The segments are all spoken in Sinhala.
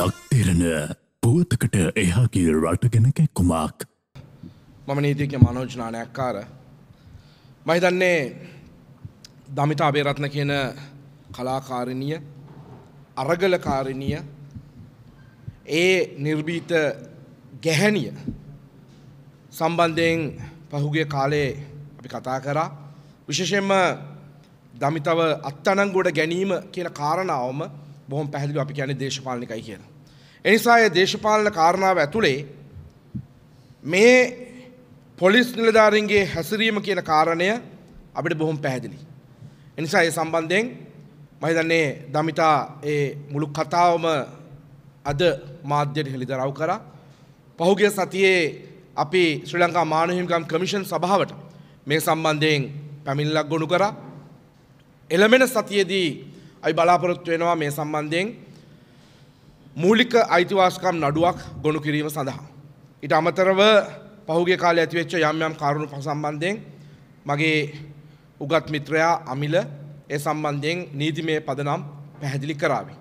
ලක්තිරණ පුවතකට එහාගේ රටගෙනක කුමක්. මම නීතික මනෝජ්නානයක් කාර. මහිතන්නේ දමිතා අබේරත්න කියන කලාකාරණිය අරගලකාරණිය ඒ නිර්බීත ගැහැනිය සම්බන්ධයෙන් පහුගේ කාලේ අපි කතා කරා විශේෂයෙන්ම දමිතව අත්තනංගොඩ ගැනීම කියන කාරණාවම බොහොම පැහැදිලිව අපි කියන්නේ දේශපාලනිකයි කියලා. ඒ නිසා මේ දේශපාලන කාරණාව ඇතුලේ මේ පොලිස් නිලධාරීන්ගේ හැසිරීම කියන කාරණය අපිට බොහොම පැහැදිලියි. ඒ නිසා ඒ සම්බන්ධයෙන් මම හිතන්නේ දමිතා ඒ මුළු කතාවම අද මාධ්‍යයට හෙළිදරව් කරා. පහුගිය සතියේ අපි ශ්‍රී ලංකා මානව හිමිකම් කමිෂන් සභාවට මේ සම්බන්ධයෙන් පැමිණිල්ලක් ගොනු කරා. එළමෙන සතියේදී අපි බලාපොරොත්තු වෙනවා මේ සම්බන්ධයෙන් මූලික අයිතිවාසිකම් නඩුවක් ගොනු කිරීම සඳහා. ඊට අමතරව පහුගිය කාලේ ඇතිවෙච්ච යම් යම් කාරණු සම්බන්ධයෙන් මගේ උගත් මිත්‍රයා අමිල ඒ සම්බන්ධයෙන් නීතිමය පදනම් පැහැදිලි කරාවි.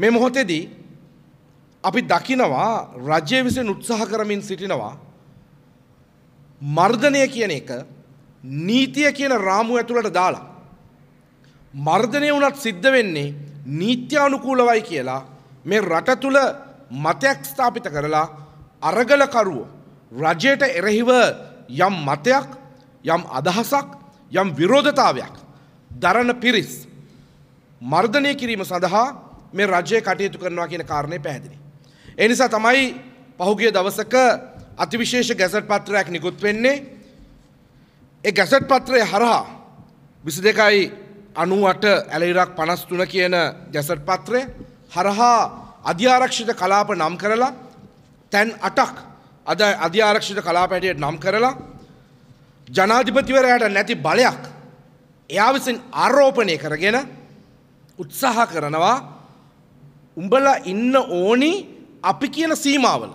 මේ මොහොතේදී අපි දකිනවා රජය විසින් උත්සාහ කරමින් සිටිනවා මර්ධනය කියන එක නීතිය කියන රාමුව ඇතුළට දාලා මර්ධනය වුණත් සිද්ධ වෙන්නේ නීත්‍යානුකූලවයි කියලා මේ රට තුළ මතයක් ස්ථාපිත කරලා අරගලකරුව රජයට එරෙහිව යම් මතයක් යම් අදහසක් යම් විරෝධතාවයක් දරණ පිරිස් මර්ධනය කිරීම සඳහා මේ රජය කටයුතු කරනවා කියන කාරණය පැහැදිලි. එනිසා තමයි පහුගිය දවසක අතිවිශේෂ ගැසට් පත්‍රයක් නිකුත් වෙන්නේ ඒ ගැසට් පත්‍රය හරහා විසි දෙකයි අනුවට ඇලිරක් පනස්තුන කියන ජැසට පත්‍රය හරහා අධ්‍යාරක්ෂිත කලාප නම් කරලා තැන් අටක් අද අධ්‍යාරක්ෂිත කලාපැටියට නම් කරලා ජනාධිපතිවරයට නැති බලයක් එයා විසින් ආරෝපණය කරගෙන උත්සාහ කරනවා උඹලා ඉන්න ඕනි අපි කියන සීමාවල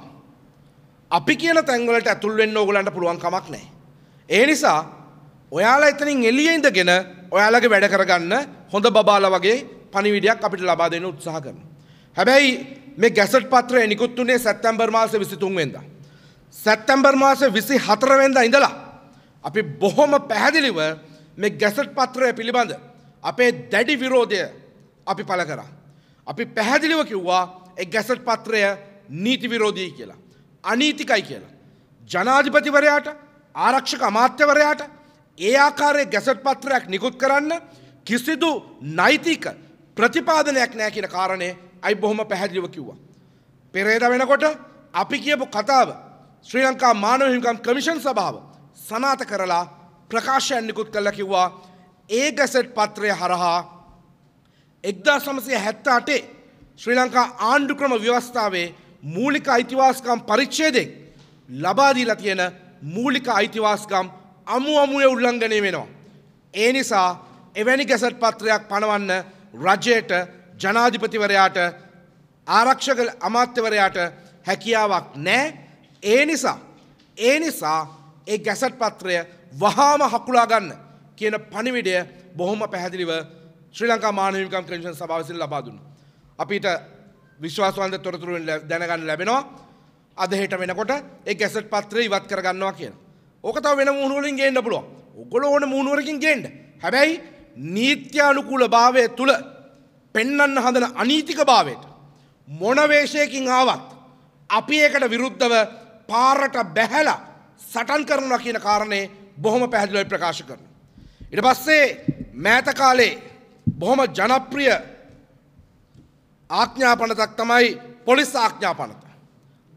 අපි කියන තැන්වලට ඇතුල් වෙන්න ඕගලන්ට පුළුවන් කමක් නැහැ. ඒ නිසා ඔයාලා එතනින් එළිය ඉඳගෙන ඔයාලගේ වැඩ කරගන්න හොඳ බබාලා වගේ පණිවිඩයක් අපිට ලබා දෙන්න උත්සාහ කරනවා. හැබැයි මේ ගැසට් පත්‍රය නිකුත් වුණේ සැප්තැම්බර් මාසේ 23 වෙනිදා. සැප්තැම්බර් මාසේ 24 වෙනිදා ඉඳලා අපි බොහොම පැහැදිලිව මේ ගැසට් පත්‍රය පිළිබඳ අපේ දැඩි විරෝධය අපි පළ කරා. අපි පැහැදිලිව කිව්වා ඒ ගැසට් පත්‍රය නීති විරෝධී කියලා. අනීතිකයි කියලා. ජනාධිපතිවරයාට ආරක්ෂක අමාත්‍යවරයාට ඒ ආකාරයේ ගැසට් පත්‍රයක් නිකුත් කරන්න කිසිදු නෛතික ප්‍රතිපාදනයක් නෑ කියන කාරණය අයි බොහොම පැහැදිලිව කිව්වා. පෙරේද වෙනකොට අපි කියපු කතාව ශ්‍රී ලංකා මානව හිමිකම් කමිෂන් සභාව සනාත කරලා ප්‍රකාශයන් නිකුත් කළා කිව්වා ඒ ගැසට් පත්‍රය හරහා 1978 ශ්‍රී ලංකා ආණ්ඩු ක්‍රම ව්‍යවස්ථාවේ මූලික අයිතිවාසිකම් පරිච්ඡේදයෙන් ලබා දීලා තියෙන මූලික අයිතිවාසිකම් අමු අමුවේ උල්ලංඝනය වෙනවා. ඒ නිසා එවැනි ගැසට් පත්‍රයක් පනවන්න රජයට ජනාධිපතිවරයාට ආරක්ෂක අමාත්‍යවරයාට හැකියාවක් නෑ ඒ නිසා ඒ නිසා ඒ ගැසට් පත්‍රය වහාම හකුලා ගන්න කියන පණිවිඩය බොහොම පැහැදිලිව ශ්‍රී ලංකා මානවිකම් කමිෂන් සභාවසින් ලබා දුන්නා. අපිට විශ්වාසවන්ත තොරතුරුෙන් දැනගන්න ලැබෙනවා අද හෙට වෙනකොට ඒ ගැසට් පත්‍රය ඉවත් කරගන්නවා කියලා. ඕකතාව වෙන මුහුණුවලින් ගේන්න පුළුවන් ඔගොල ඕන මුහුණුවරකින් ගේන්න හැබැයි නීත්‍යානුකූල භාවය තුළ පෙන්නන්න හදන අනීතික භාවයට මොනවේශයකින් ආවත් අපි ඒකට විරුද්ධව පාරට බැහැලා සටන් කරනවා කියන කාරණය බොහොම පැහැදිලිව ප්‍රකාශ කරන. ඉට පස්සේ මෑත කාලේ බොහොම ජනප්‍රිය ආඥාපනතක් තමයි පොලිස් ආඥාපනත.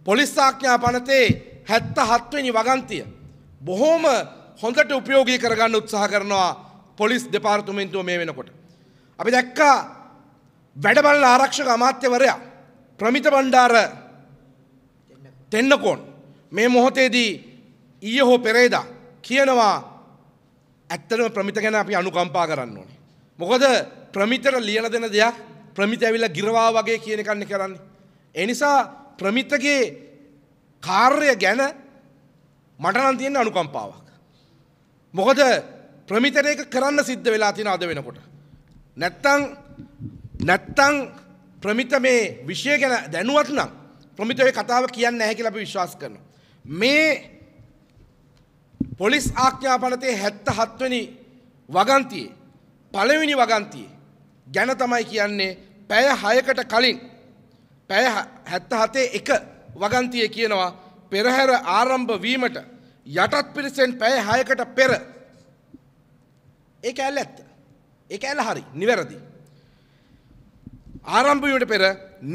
පොලිස් ආඥාපනතේ හැත්ත හත්වනි වගන්තිය බොහෝම හොඳට උපයෝගී කරගන්න උත්සාහ කරනවා පොලිස් දෙපාර්තමේන්තුව මේ වෙනකොට. අපි දැක්කා වැඩබල ආරක්ෂක අමාත්‍යවරයා ප්‍රමිත බණ්ඩාර තෙන්නකෝන් මේ මොහොතේදී ඊය හෝ පෙරේදා කියනවා ඇත්තටම ප්‍රමිත ගැන අපි අනුකම්පා කරන්න ඕනේ. මොකද ප්‍රමිතර ලියන දෙන දෙයක් ප්‍රමිත ඇවිල්ලා ගිරවා වගේ කියන කන්නේ කරන්නේ. ඒ නිසා ප්‍රමිතගේ කාර්ය ගැන මට නම් තියෙන අනුකම්පාවක්. මොකද ප්‍රමිතර එක කරන්න සිද්ධ වෙලා තියෙන අද වෙනකොට. නැත්තම් නැත්තම් ප්‍රමිත මේ විෂය ගැන දැනුවත් නම් ප්‍රමිත ඔය කතාව කියන්නේ නැහැ කියලා අපි විශ්වාස කරනවා. මේ පොලිස් ආඥාපනතේ 77 වෙනි වගන්තියේ පළවෙනි වගන්තියේ ගැන තමයි කියන්නේ පැය 6කට කලින් පැය 77 එක වගන්තියේ කියනවා පෙරහැර ආරම්භ වීමට යටත් පිරිසෙන් පැය හයකට පෙර ඒ ඇල්ල ඇත්ත ඒ ඇල්ල හරි නිවැරදි. ආරම්භීමට පෙර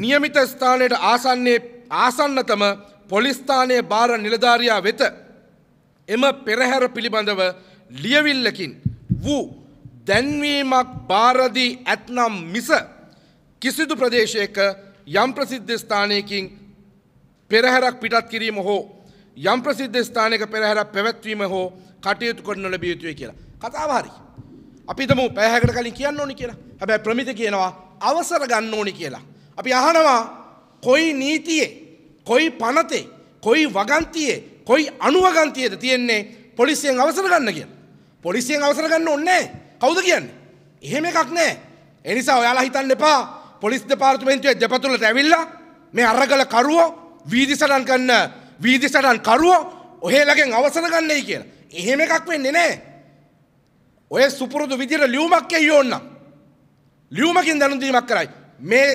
නියමිත ස්ථානයට ආසන්නේ ආසන්නතම පොලිස්ථානය භාර නිලධාරයා වෙත එම පෙරහැර පිළිබඳව ලියවිල්ලකින් වූ දැන්වීමක් භාරදී ඇත්නම් මිස කිසිදු ප්‍රදේශයක යම් ප්‍රසිද්ධ ස්ථානයකින් පෙරහැරක් පිටත් කිරීම හෝ යම් ප්‍රසිද්ධ ස්ථානයක පෙරහැරක් පැවැත්වීම හෝ කටයුතු කරන ලැබිය යුතුයි කියලා. කතාව හරි. අපි හිතමු පැය හැකට කලින් කියන්න ඕනි කියලා. හැබැයි ප්‍රමිත කියනවා අවසර ගන්න ඕනි කියලා. අපි අහනවා කොයි නීතියේ කොයි පනතේ කොයි වගන්තියේ කොයි අනුවගන්තියේද තියෙන්නේ පොලිසියෙන් අවසර ගන්න කියලා. පොලිසියෙන් අවසර ගන්න ඕනේ කවුද කියන්නේ? එහෙම එකක් නැහැ. ඒ නිසා ඔයාලා හිතන්න එපා පොලිස් දෙපාර්තමේන්තුවේ දෙපතුලට ඇවිල්ලා මේ අරගල කරුවෝ වීදිසටන් කන්න වීදිසටන් කරුවෝ ඔහේලගෙන් අවසර ගන්නයි කියලා. එහෙම එකක් වෙන්නේ නෑ. ඔය සුපුරුදු විදිහට ලියුමක් එයි ඕන්න. ලියුමකින් දැනුම් දීමක් කරයි. මේ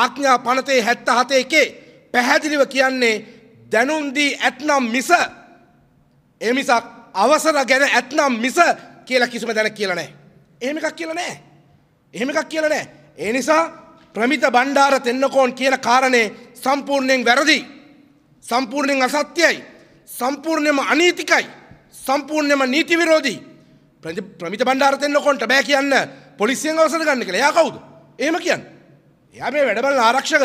ආඥා පනතේ 77 එකේ පැහැදිලිව කියන්නේ දැනුම් දී ඇතනම් මිස ඒ මිසක් අවසර ගැන ඇතනම් මිස කියලා කිසිම දැනක් කියලා නෑ. එහෙම එකක් කියලා නෑ. එහෙම එකක් කියලා නෑ. ඒ නිසා ප්‍රමිත බණ්ඩාර තෙන්නකෝන් කියන කාරණේ සම්පූර්ණයෙන් වැරදි සම්පූර්ණයෙන් අසත්‍යයි සම්පූර්ණයම අනීතිකයි සම්පූර්ණයම නීති විරෝධී ප්‍රමිත බණ්ඩාරතෙන්න්න කොට බෑ කියන්න පොලිසියෙන් අවසර ගන්න කළ යා කවුද ඒම කියන්න එයා මේ වැඩබල ආරක්ෂක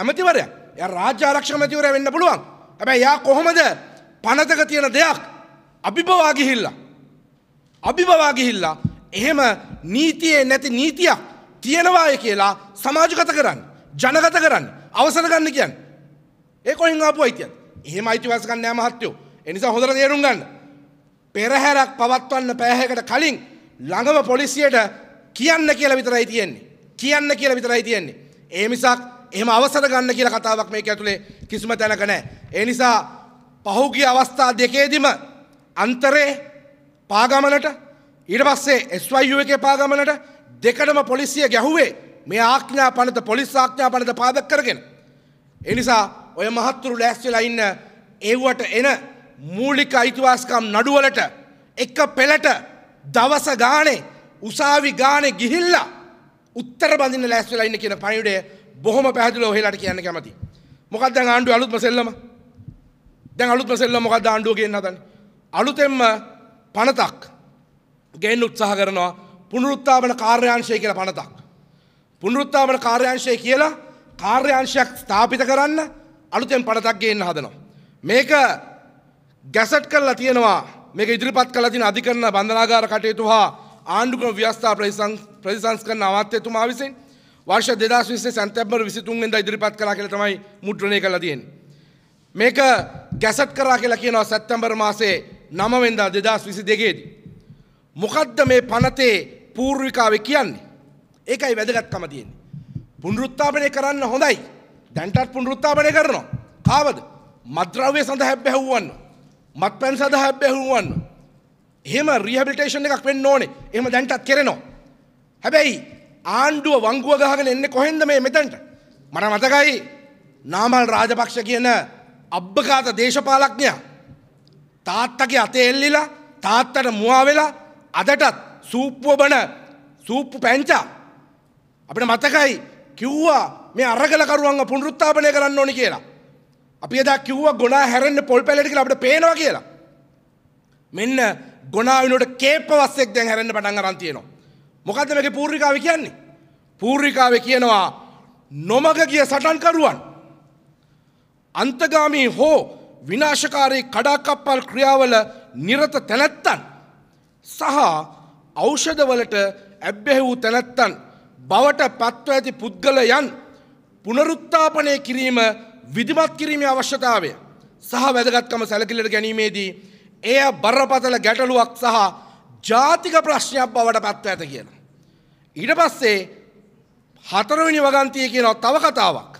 ඇමතිවරය ය රාජ්‍ය ආරක්ෂක මැතිවරය වෙන්න පුළුවන් ඇබැ යා කොහොමද පනතක තියෙන දෙයක් අභිබවාගිහිල්ලා අභිබවාගිහිල්ලා එහෙම නීතියේ නැති නීතියක් තියෙනවාය කියලා සමාජගත කරන්න ජනගත කරන්න අවසර ගන්න කියන්නේ. ඒ කොහෙන් ආපු අයිතියද? එහෙම අයිතිවාසිකම් නෑ මහත්තයෝ. ඒ නිසා හොඳට තේරුම් ගන්න. පෙරහැරක් පවත්වන්න පෑයකට කලින් ළඟම පොලිසියට කියන්න කියලා විතරයි තියෙන්නේ. කියන්න කියලා විතරයි තියෙන්නේ. ඒ මිසක් එහෙම අවසර ගන්න කියලා කතාවක් මේක ඇතුලේ කිසිම තැනක නෑ. ඒ නිසා පහුගිය අවස්ථා දෙකේදීම අන්තරේ පාගමනට ඊට පස්සේ SYU එකේ පාගමනට දෙකටම පොලිසිය ගැහුවේ මේ ආඥා පනත පොලිස් ආඥා පනත පාදක කරගෙන. එනිසා ඔය මහත්තුරු ලෑස්තිලා ඉන්න ඒවට එන මූලික අයිතිවාස්කම් නඩුවලට එක පෙළට දවස ගානේ උසාවි ගානේ ගිහිල්ලා උත්තර බඳින්න ලෑස්තිලා ඉන්න කියන පණිවිඩය බොහොම පැහැදිලිව ඔහෙලාට කියන්න කැමතියි. මොකක්ද දැන් ආණ්ඩුව අලුත්ම සෙල්ලම? දැන් අලුත්ම සෙල්ලම මොකක්ද ආණ්ඩුව ගේන්න හදන්නේ? අලුතෙන්ම පනතක් ගේන්න උත්සාහ කරනවා පුනරුත්ථාපන කාර්යාංශය කියලා පනතක්. පුනරුත්ථාපන කාර්යාංශය කියලා කාර්යාංශයක් ස්ථාපිත කරන්න අලුතෙන් පනතක් ගේන්න හදනවා. මේක ගැසට් කරලා තියෙනවා මේක ඉදිරිපත් කළ තින අධිකරණ බන්ධනාගාර කටයුතු හා ආණ්ඩුක්‍රම ව්‍යවස්ථා ප්‍රතිසංස්කරණ අමාත්‍යතුමා විසින් වර්ෂ දෙදස් විස්සේ සැන්තැම්බර් විසිතුන්ෙන්ද ඉදිරිපත් කලා කියල තමයි මුද්‍රණය කළ තියෙන්. මේක ගැසට් කරා කියලා කියනවා සැත්තැම්බර් මාසේ නමවෙන්දා දෙදස් විසි දෙකේද. මොකද්ද මේ පනතේ පූර්විකාව කියන්නේ. ඒකයි වැදගත්කම තියෙන්නේ. පුනරුත්ථාපනය කරන්න හොඳයි. දැන්ටත් පුනරුත්ථාපනය කරනවා. කාවද? මද්ද්‍රව්‍ය සඳහා හැබ්බැහුවන්න. මත්පැන් සඳහා හැබ්බැහුවන්න. එහෙම රිහැබිලිටේෂන් එකක් වෙන්න ඕනේ. එහෙම දැන්ටත් කරනවා. හැබැයි ආණ්ඩුව වංගුව ගහගෙන එන්නේ කොහෙන්ද මේ මෙතනට? මට මතකයි නාමල් රාජපක්ෂ කියන අබ්බකාත දේශපාලඥයා තාත්තගේ අතේ එල්ලිලා තාත්තට මුවා වෙලා අදටත් සූප්පුව බණ සූප්පු පැංචා අපිට මතකයි කිව්වා මේ අරගලකරුවන්ව පුනරුත්ථාපනය කරන්න ඕනි කියලා. අපි එදා කිව්වා ගොනා හැරෙන්න පොල් පැලට කියලා අපිට පේනවා කියලා. මෙන්න ගොනා වෙනුවට කේප වස්සෙක් දැන් හැරෙන්න පටන් අරන් තියෙනවා. මොකද්ද මේකේ පූර්විකාවේ කියන්නේ? පූර්විකාවේ කියනවා නොමග ගිය සටන්කරුවන් අන්තගාමී හෝ විනාශකාරී කඩාකප්පල් ක්‍රියාවල නිරත තැනැත්තන් සහ ඖෂධවලට ඇබ්බැහි වූ තැනැත්තන් බවට පත්ව ඇති පුද්ගලයන් පුනරුත්ථාපනය කිරීම විධිමත් කිරීමේ අවශ්‍යතාවය සහ වැදගත්කම සැලකිල්ලට ගැනීමේදී එය බරපතල ගැටලුවක් සහ ජාතික ප්‍රශ්නයක් බවට පත්ව ඇත කියන. ඊට පස්සේ හතරවෙනි වගන්තිය කියනවා තව කතාවක්.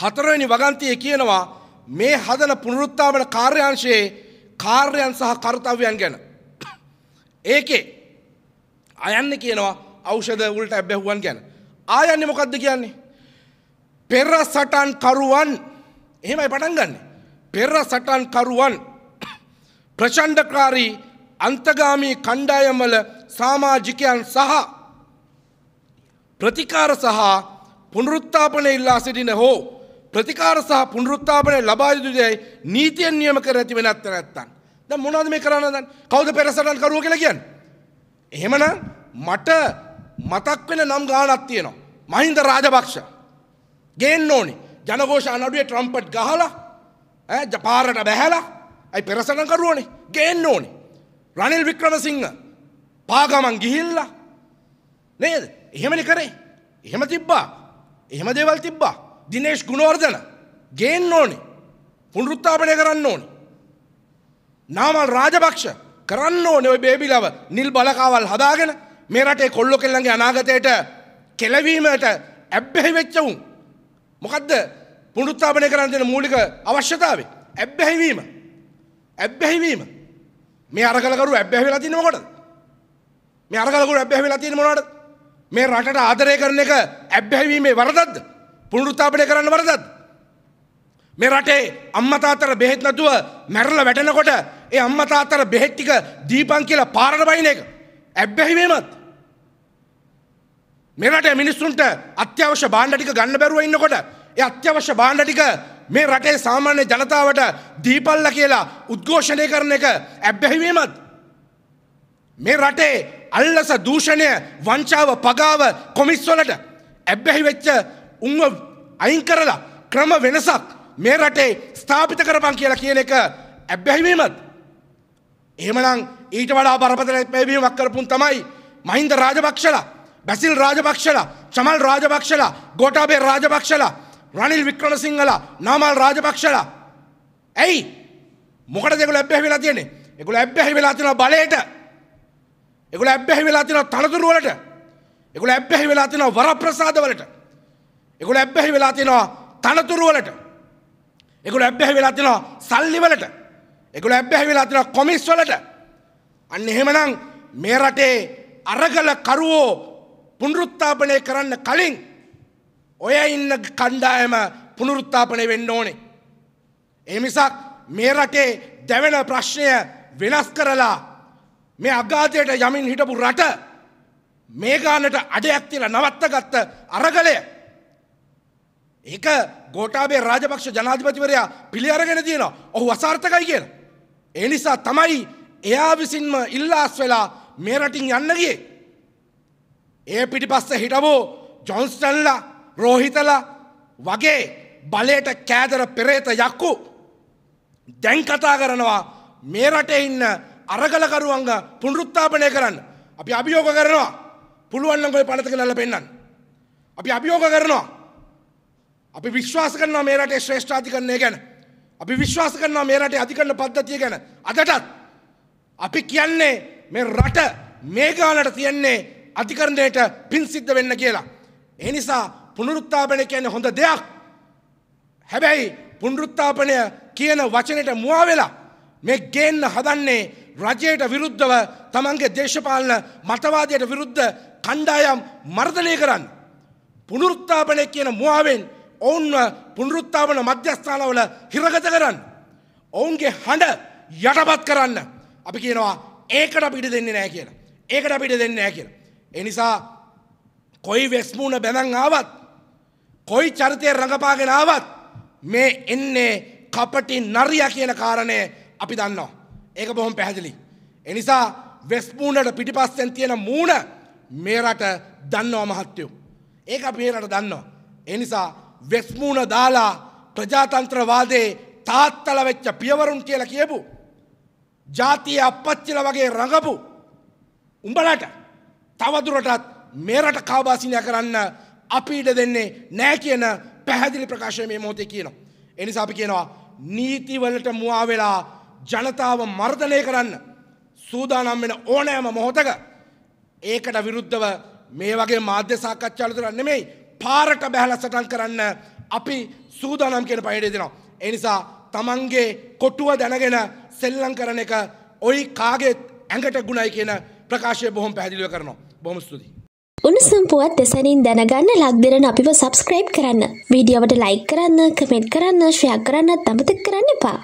හතරවෙනි වගන්තිය කියනවා මේ හදන පුනරුත්ථාපන කාර්යාංශයේ කාර්යයන් සහ කර්තව්‍යයන් ගැන. ඒකේ අයන්න කියනවා ඖෂධ වලට ඇබ්බැහුවන් ගැන. ආයන්නේ මොකද්ද කියන්නේ? පෙර සටන් කරුවන් එහෙමයි පටන් ගන්න. පෙර සටන් කරුවන් ප්‍රචණ්ඩකාරී අන්තගාමී කණ්ඩායම් වල සමාජිකයන් සහ ප්‍රතිකාර සහ පුනරුත්ථාපනය ඉල්ලා සිටින හෝ ප්‍රතිකාර සහ පුනරුත්ථාපනය ලබා යුතුයි නීතියෙන් නියම කර ඇති වෙනත් නැත්තම් දැන් මොනවද මේ කරන්නේ දැන් කවුද පෙර සටන් කරුවා කියලා කියන්නේ එහෙමනම් මට මතක් වෙන නම් ගානක් තියෙනවා. මහින්ද රාජපක්ෂ. ගේන්න ඕනි. ජනഘോഷ අනඩුවේ ට්‍රම්පට් ගහලා ඈ ජපාරට බැහැලා අයි පෙරසණම් කරුවනේ. ගේන්න ඕනි. රනිල් වික්‍රමසිංහ පාගමන් ගිහිල්ලා නේද? එහෙමනේ කරේ. එහෙම තිබ්බා. එහෙම දේවල් තිබ්බා. දිනේෂ් ගුණවර්ධන ගේන්න ඕනි. පුනරුත්ථාපනය කරන්න ඕනි. නාමල් රාජපක්ෂ කරන්න ඕනේ ඔය බේබිලව නිල් බලකාවල් හදාගෙන මේ රටේ කොල්ලො කෙල්ලන්ගේ අනාගතයට කෙලවීමට ඇබ්බැහි වෙච්චවුන්. මොකදද පුනුත්තාපනය කරන්න දෙන මූලික අවශ්‍යතාව. ඇබ්බැහිවීම. ඇබ්බැහිවීම. මේ අරකලකරු ඇබ්බැහි වෙලා තියෙන මොකටද? මේ අරකලකරු ඇබ්බැහි වෙලා තියෙන මොනවටද? මේ රටට ආදරය කරන එක ඇබ්බැහිවීමේ වරදක්ද? පුනරුත්ථාපනය කරන්න වරදක්ද? මේ රටේ අම්මා තාත්තර බෙහෙත් නැතුව මැරලා වැටෙනකොට ඒ අම්මා තාත්තර බෙහෙත් ටික දීපන් කියලා පාරට බයින එක ඇබ්බැහිවීමත් මෙරට මිනිස්සුන්ට අත්‍යවශ්‍ය බාණ්ඩ ටික ගන්න බැරුව ඉන්නකොට ඒ අත්‍යවශ්‍ය බාණ්ඩ ටික මේ රටේ සාමාන්‍ය ජනතාවට දීපල්ලා කියලා උද්ඝෝෂණය කරන එක ඇබ්බැහිවීමත් මේ රටේ අල්ලස දූෂණය වංචාව පගාව කොමිස් වලට ඇබ්බැහි වෙච්ච උන්ව අයින් කරලා ක්‍රම වෙනසක් මේ රටේ ස්ථාපිත කරපන් කියලා කියන එක ඇබ්බැහිවීමත් එහෙමනම් ඊට වඩා බරපතල පැවීමක් කරපුන් තමයි මහින්ද රාජපක්ෂලා බැසිල් රාජපක්ෂලා චමල් රාජපක්ෂලා ගෝටාබේ රාජපක්ෂලා රනිල් වික්‍රමසිංහලා නාමල් රාජපක්ෂලා ඇයි මොකට දෙගොල්ලෝ ඇබ්බැහි වෙලා තියෙන්නේ ඒගොල්ලෝ ඇබ්බැහි වෙලා තියෙනවා බලයට ඒගොල්ලෝ ඇබ්බැහි වෙලා තියෙනවා තනතුරු වලට ඒගොල්ලෝ ඇබ්බැහි වෙලා තියෙනවා වරප්‍රසාද වලට ඒගොල්ලෝ ඇබ්බැහි වෙලා තියෙනවා තනතුරු වලට ඒගොල්ලෝ ඇබ්බැහි වෙලා තියෙනවා සල්ලි වලට ඒගොල්ලෝ ඇබ්බැහි වෙලා තියෙනවා කොමිස් වලට අන්න එහෙමනම් මේ රටේ අරගල කරවෝ පුනරුත්තාපනය කරන්න කලින් ඔය ඉන්න කණ්ඩායම පුනරුත්තාපනය වෙන්න ඕනේ. එමිසක් මේ රටේ දැවෙන ප්‍රශ්නය වෙනස් කරලා මේ අගාතයට යමින් හිටපු රට මේ ගානට අඩයක් තියලා නවත්ත ගත්ත අරගලය. ඒක ගෝටාබේ රාජපක්ෂ ජනාධිපතිවරයා පිළි අරගෙන තියෙනවා. ඔහු අසාර්ථකයි කියලා. ඒ නිසා තමයි එයා විසින්ම ඉල්ලාස් වෙලා මේ රටින් යන්න ගියේ. ඒ පිටිපස්ස හිටපු ජොන්ස්ටන්ල රෝහිතල වගේ බලයට කෑදර පෙරේත යක්කු දැන් කතා කරනවා මේ රටේ ඉන්න අරගලකරුවන්ග පුනරුත්ථාපනය කරන්න. අපි අභියෝග කරනවා පුළුවන් නම් ඔය පනතක ලල්ල පෙන්නන්න. අපි අභියෝග කරනවා. අපි විශ්වාස කරනවා මේ රටේ ශ්‍රේෂ්ඨාධිකරණය ගැන. අපි විශ්වාස කරනවා මේ රටේ අධිකරණ පද්ධතිය ගැන. අදටත් අපි කියන්නේ මේ රට මේ ගානට තියෙන්නේ අධිකරණයට පින් සිද්ධ වෙන්න කියලා. ඒ නිසා පුනරුත්ථාපනය කියන්නේ හොඳ දෙයක්. හැබැයි පුනරුත්ථාපනය කියන වචනෙට මුවා වෙලා මේ ගේන්න හදන්නේ රජයට විරුද්ධව තමන්ගේ දේශපාලන මතවාදයට විරුද්ධ කණ්ඩායම් මර්ධනය කරන්න. පුනරුත්ථාපනය කියන මුවාවෙන් ඔවුන්ව පුනරුත්ථාපන මධ්‍යස්ථානවල හිරගත කරන්න. ඔවුන්ගේ හඬ යටපත් කරන්න. අපි කියනවා ඒකට අපිට දෙන්නේ නෑ කියලා. ඒකට අපිට දෙන්නේ නෑ කියලා. එනිසා කොයි වෙස්මූුණ බැඳං ආවත් කොයි චරිතය රඟපාගෙන ආවත් මේ එන්නේ කපටි නරිය කියන කාරණය අපි දන්නවා. ඒක බොහොම පැහැදිලි. එනිසා වෙස්පූනට පිටිපස්සෙන් තියෙන මූුණ මේ රට දන්නවා මහත්තයෝ. ඒක මේ රට දන්නවා. එනිසා වෙස්මූුණ දාලා ප්‍රජාතන්ත්‍රවාදේ තාත්තල වෙච්ච පියවරුන් කියලා කියපු. ජාතිය අපපච්චිල වගේ රඟපු උඹලට තවදුරටත් මේරට කාබාසිනය කරන්න අපිට දෙන්නේ නෑ කියන පැහැදිලි ප්‍රකාශය මේ මොහොතේ කියනවා. එනිසා අපි කියනවා නීතිවලට මුවා වෙලා ජනතාව මර්ධනය කරන්න සූදානම් වෙන ඕනෑම මොහොතක ඒකට විරුද්ධව මේ වගේ මාධ්‍ය සාකච්ඡාවල තුර නෙමෙයි පාරට බැහැලා සටන් කරන්න අපි සූදානම් කියන පණිවිඩය දෙනවා. ඒ නිසා Tamange කොටුව දැනගෙන සෙල්ලම් කරන එක ওই කාගේ ඇඟට ගුණයි කියන ප්‍රකාශය බොහොම පැහැදිලිව කරනවා. බොම ස්තුතියි. උණුසුම් පුවත් දෙසැනින් දැනගන්න ලක්දරන අපිව සබස්ක්‍රයිබ් කරන්න. වීඩියෝවට ලයි කරන්න කමෙන්ට් කරන්න ශ්‍රයක් කරන්න තමතක් කරන්න එපා.